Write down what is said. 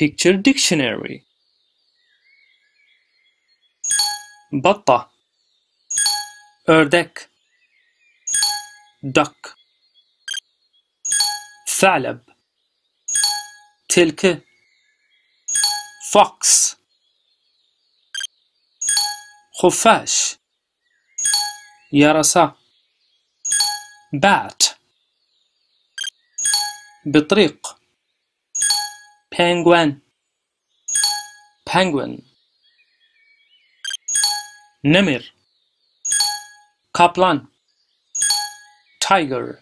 Picture Dictionary بطة أردك دك ثعلب تلك فوكس خفاش يرسى بات بطريق penguin penguin Nemir Kaplan Tiger